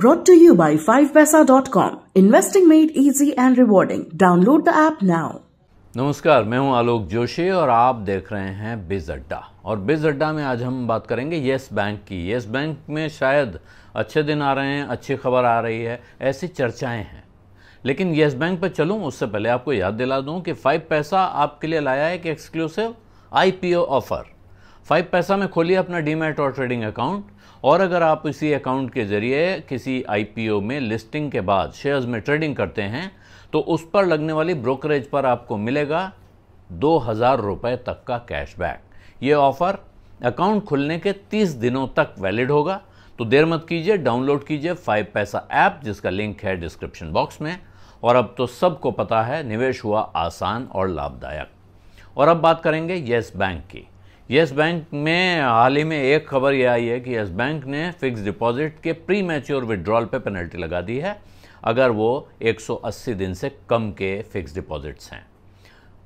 Brought to you by 5paisa.com. Investing made easy and rewarding. Download the app now. नमस्कार मैं हूं आलोक जोशी और आप देख रहे हैं बिज अड्डा और बिज अड्डा में आज हम बात करेंगे यस बैंक की येस बैंक में शायद अच्छे दिन आ रहे हैं अच्छी खबर आ रही है ऐसी चर्चाएं हैं लेकिन येस बैंक पर चलूं उससे पहले आपको याद दिला दूं कि फाइव पैसा आपके लिए लाया है एक एक्सक्लूसिव आईपीओ ऑफर फाइव पैसा में खोलिए अपना डीमेट और ट्रेडिंग अकाउंट और अगर आप इसी अकाउंट के ज़रिए किसी आईपीओ में लिस्टिंग के बाद शेयर्स में ट्रेडिंग करते हैं तो उस पर लगने वाली ब्रोकरेज पर आपको मिलेगा दो हज़ार रुपये तक का कैशबैक ये ऑफ़र अकाउंट खुलने के तीस दिनों तक वैलिड होगा तो देर मत कीजिए डाउनलोड कीजिए फाइव पैसा ऐप जिसका लिंक है डिस्क्रिप्शन बॉक्स में और अब तो सबको पता है निवेश हुआ आसान और लाभदायक और अब बात करेंगे येस बैंक की यस बैंक में हाल ही में एक खबर यह आई है कि येस बैंक ने फिक्स डिपॉजिट के प्री मैच्योर विड्रॉल पे पेनल्टी लगा दी है अगर वो 180 दिन से कम के फिक्स डिपॉजिट्स हैं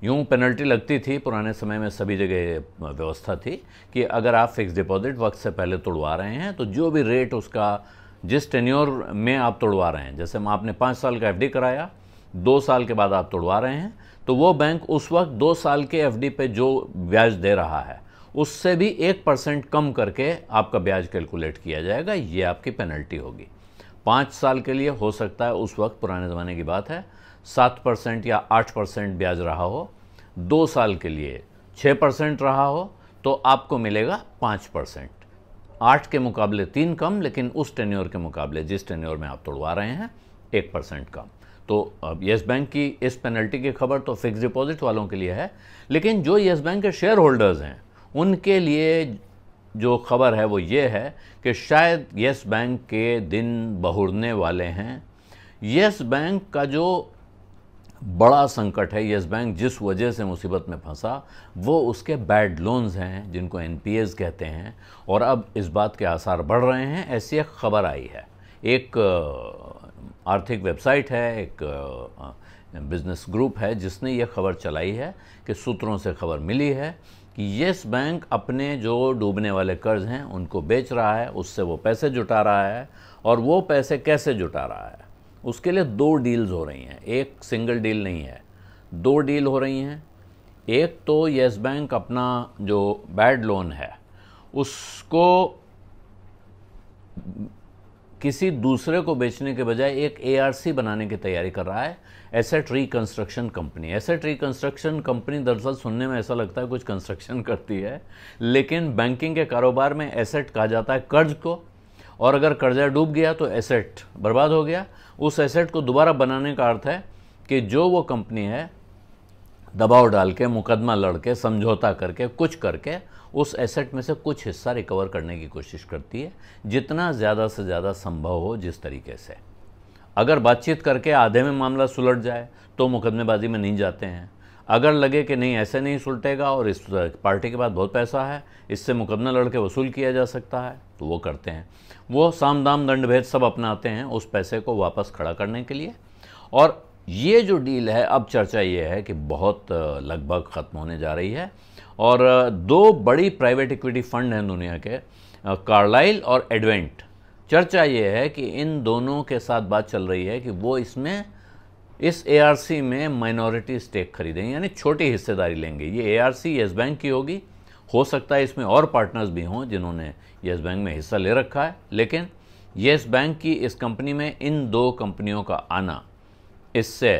यूँ पेनल्टी लगती थी पुराने समय में सभी जगह व्यवस्था थी कि अगर आप फिक्स डिपॉजिट वक्त से पहले तोड़वा रहे हैं तो जो भी रेट उसका जिस टेन्योर में आप तोड़वा रहे हैं जैसे आपने पाँच साल का एफ कराया दो साल के बाद आप तोड़वा रहे हैं तो वो बैंक उस वक्त दो साल के एफ पे जो ब्याज दे रहा है उससे भी एक परसेंट कम करके आपका ब्याज कैलकुलेट किया जाएगा ये आपकी पेनल्टी होगी पाँच साल के लिए हो सकता है उस वक्त पुराने ज़माने की बात है सात परसेंट या आठ परसेंट ब्याज रहा हो दो साल के लिए छः परसेंट रहा हो तो आपको मिलेगा पाँच परसेंट आठ के मुकाबले तीन कम लेकिन उस टेन्योर के मुकाबले जिस टेन्योर में आप तोड़वा रहे हैं एक परसेंट कम तो अब येस बैंक की इस पेनल्टी की खबर तो फिक्स डिपॉजिट वालों के लिए है लेकिन जो येस बैंक के शेयर होल्डर्स हैं उनके लिए जो खबर है वो ये है कि शायद यस बैंक के दिन बहुड़ने वाले हैं यस बैंक का जो बड़ा संकट है यस बैंक जिस वजह से मुसीबत में फंसा वो उसके बैड लोन्स हैं जिनको एन कहते हैं और अब इस बात के आसार बढ़ रहे हैं ऐसी एक खबर आई है एक आर्थिक वेबसाइट है एक बिज़नेस ग्रुप है जिसने ये खबर चलाई है कि सूत्रों से खबर मिली है कि येस बैंक अपने जो डूबने वाले कर्ज हैं उनको बेच रहा है उससे वो पैसे जुटा रहा है और वो पैसे कैसे जुटा रहा है उसके लिए दो डील्स हो रही हैं एक सिंगल डील नहीं है दो डील हो रही हैं एक तो येस बैंक अपना जो बैड लोन है उसको किसी दूसरे को बेचने के बजाय एक ए बनाने की तैयारी कर रहा है asset reconstruction company asset reconstruction company दरअसल सुनने में ऐसा लगता है कुछ कंस्ट्रक्शन करती है लेकिन बैंकिंग के कारोबार में एसेट कहा जाता है कर्ज को और अगर कर्जा डूब गया तो एसेट बर्बाद हो गया उस एसेट को दोबारा बनाने का अर्थ है कि जो वो कंपनी है दबाव डाल के मुकदमा लड़ के समझौता करके कुछ करके उस एसेट में से कुछ हिस्सा रिकवर करने की कोशिश करती है जितना ज़्यादा से ज़्यादा संभव हो जिस तरीके से अगर बातचीत करके आधे में मामला सुलट जाए तो मुकदमेबाजी में नहीं जाते हैं अगर लगे कि नहीं ऐसे नहीं सुलटेगा और इस पार्टी के पास बहुत पैसा है इससे मुकदमा लड़के वसूल किया जा सकता है तो वो करते हैं वो साम दाम दंड भेद सब अपनाते हैं उस पैसे को वापस खड़ा करने के लिए और ये जो डील है अब चर्चा ये है कि बहुत लगभग ख़त्म होने जा रही है और दो बड़ी प्राइवेट इक्विटी फंड हैं दुनिया के कार्लाइल और एडवेंट चर्चा ये है कि इन दोनों के साथ बात चल रही है कि वो इसमें इस एआरसी में माइनॉरिटी स्टेक खरीदेंगे यानी छोटी हिस्सेदारी लेंगे ये ए आर येस बैंक की होगी हो सकता है इसमें और पार्टनर्स भी हों जिन्होंने येस बैंक में हिस्सा ले रखा है लेकिन येस बैंक की इस कंपनी में इन दो कंपनियों का आना इससे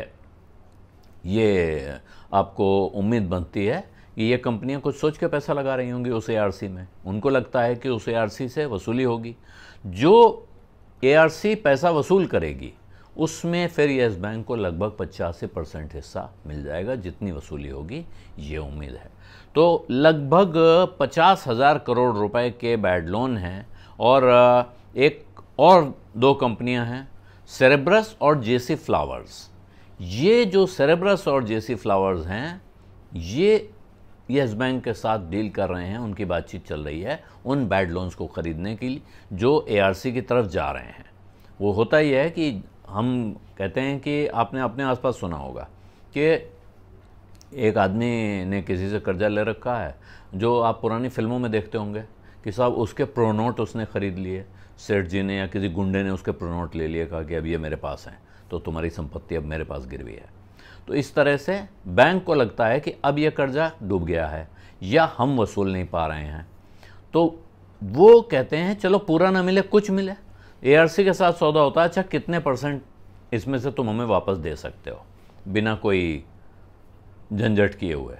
ये आपको उम्मीद बनती है कि ये कंपनियां कुछ सोच के पैसा लगा रही होंगी उस ए में उनको लगता है कि उस ए से वसूली होगी जो ए पैसा वसूल करेगी उसमें फिर येस बैंक को लगभग पचासी परसेंट हिस्सा मिल जाएगा जितनी वसूली होगी ये उम्मीद है तो लगभग पचास हज़ार करोड़ रुपए के बैड लोन हैं और एक और दो कंपनियां हैं सेरेब्रस और जेसी फ्लावर्स ये जो सेरेब्रस और जेसी फ्लावर्स हैं ये येस बैंक के साथ डील कर रहे हैं उनकी बातचीत चल रही है उन बैड लोन्स को ख़रीदने के लिए जो ए की तरफ जा रहे हैं वो होता ही है कि हम कहते हैं कि आपने अपने आसपास सुना होगा कि एक आदमी ने किसी से कर्जा ले रखा है जो आप पुरानी फिल्मों में देखते होंगे कि साहब उसके प्रोनोट उसने ख़रीद लिए सेठ जी ने या किसी गुंडे ने उसके प्रोनोट ले लिया कहा कि अब ये मेरे पास हैं तो तुम्हारी संपत्ति अब मेरे पास गिरवी है तो इस तरह से बैंक को लगता है कि अब यह कर्जा डूब गया है या हम वसूल नहीं पा रहे हैं तो वो कहते हैं चलो पूरा ना मिले कुछ मिले एआरसी के साथ सौदा होता है अच्छा कितने परसेंट इसमें से तुम हमें वापस दे सकते हो बिना कोई झंझट किए हुए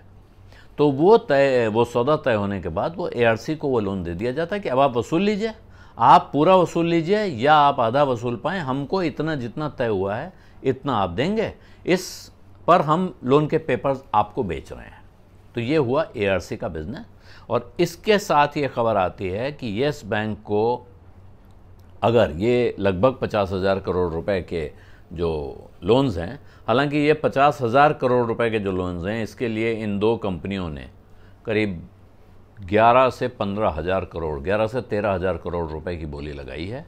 तो वो तय वो सौदा तय होने के बाद वो एआरसी को वो लोन दे दिया जाता है कि अब आप वसूल लीजिए आप पूरा वसूल लीजिए या आप आधा वसूल पाएँ हमको इतना जितना तय हुआ है इतना आप देंगे इस पर हम लोन के पेपर्स आपको बेच रहे हैं तो ये हुआ ए का बिजनेस और इसके साथ ये खबर आती है कि येस बैंक को अगर ये लगभग पचास हज़ार करोड़ रुपए के जो लोन्स हैं हालांकि ये पचास हज़ार करोड़ रुपए के जो लोन्स हैं इसके लिए इन दो कंपनियों ने करीब ग्यारह से पंद्रह हज़ार करोड़ ग्यारह से तेरह हज़ार करोड़ रुपए की बोली लगाई है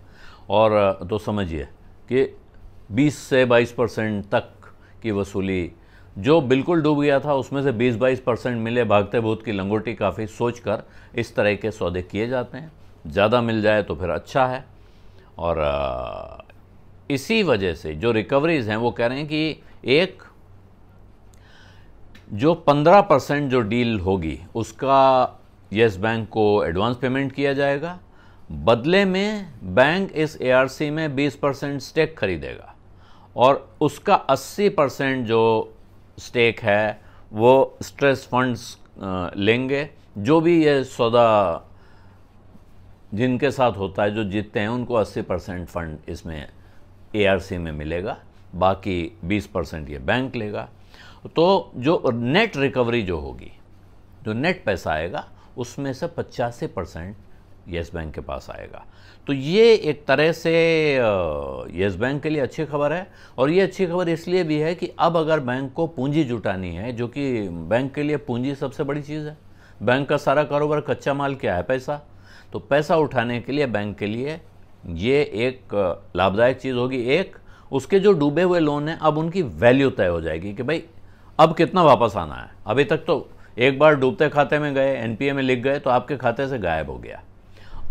और तो समझिए कि बीस से बाईस परसेंट तक की वसूली जो बिल्कुल डूब गया था उसमें से 20-22 परसेंट मिले भागते भूत की लंगोटी काफ़ी सोचकर इस तरह के सौदे किए जाते हैं ज़्यादा मिल जाए तो फिर अच्छा है और इसी वजह से जो रिकवरीज हैं वो कह रहे हैं कि एक जो 15 परसेंट जो डील होगी उसका येस बैंक को एडवांस पेमेंट किया जाएगा बदले में बैंक इस एआरसी में 20 परसेंट स्टेक खरीदेगा और उसका 80 परसेंट जो स्टेक है वो स्ट्रेस फंड्स लेंगे जो भी ये सौदा जिनके साथ होता है जो जीतते हैं उनको 80 परसेंट फंड इसमें एआरसी में मिलेगा बाकी 20 परसेंट ये बैंक लेगा तो जो नेट रिकवरी जो होगी जो नेट पैसा आएगा उसमें से पचासी परसेंट येस बैंक के पास आएगा तो ये एक तरह से येस बैंक के लिए अच्छी खबर है और ये अच्छी खबर इसलिए भी है कि अब अगर बैंक को पूंजी जुटानी है जो कि बैंक के लिए पूंजी सबसे बड़ी चीज़ है बैंक का सारा कारोबार कच्चा माल क्या है पैसा तो पैसा उठाने के लिए बैंक के लिए ये एक लाभदायक चीज़ होगी एक उसके जो डूबे हुए लोन हैं अब उनकी वैल्यू तय हो जाएगी कि भाई अब कितना वापस आना है अभी तक तो एक बार डूबते खाते में गए एनपीए में लिख गए तो आपके खाते से गायब हो गया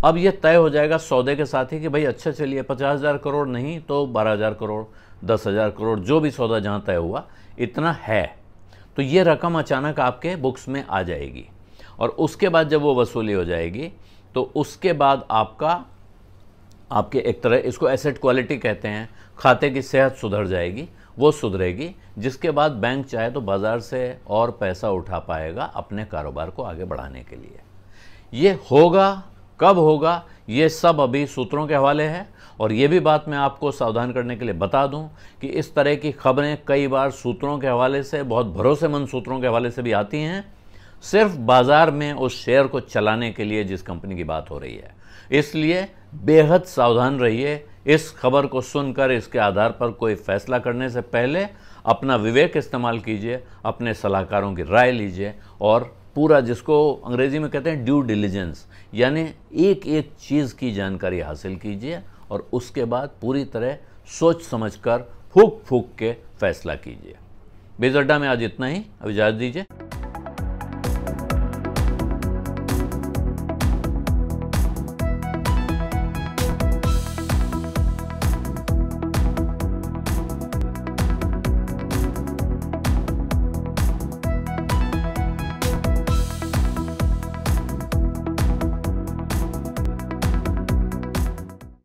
अब यह तय हो जाएगा सौदे के साथ ही कि भाई अच्छा चलिए पचास हज़ार करोड़ नहीं तो बारह हज़ार करोड़ दस हज़ार करोड़ जो भी सौदा जहाँ तय हुआ इतना है तो ये रकम अचानक आपके बुक्स में आ जाएगी और उसके बाद जब वो वसूली हो जाएगी तो उसके बाद आपका आपके एक तरह इसको एसेट क्वालिटी कहते हैं खाते की सेहत सुधर जाएगी वो सुधरेगी जिसके बाद बैंक चाहे तो बाज़ार से और पैसा उठा पाएगा अपने कारोबार को आगे बढ़ाने के लिए ये होगा कब होगा ये सब अभी सूत्रों के हवाले है और ये भी बात मैं आपको सावधान करने के लिए बता दूं कि इस तरह की खबरें कई बार सूत्रों के हवाले से बहुत भरोसेमंद सूत्रों के हवाले से भी आती हैं सिर्फ बाज़ार में उस शेयर को चलाने के लिए जिस कंपनी की बात हो रही है इसलिए बेहद सावधान रहिए इस खबर को सुनकर इसके आधार पर कोई फैसला करने से पहले अपना विवेक इस्तेमाल कीजिए अपने सलाहकारों की राय लीजिए और पूरा जिसको अंग्रेज़ी में कहते हैं ड्यू डिलीजेंस यानी एक एक चीज़ की जानकारी हासिल कीजिए और उसके बाद पूरी तरह सोच समझ कर फूक फूक के फैसला कीजिए बेजड्डा में आज इतना ही अब इजाज़त दीजिए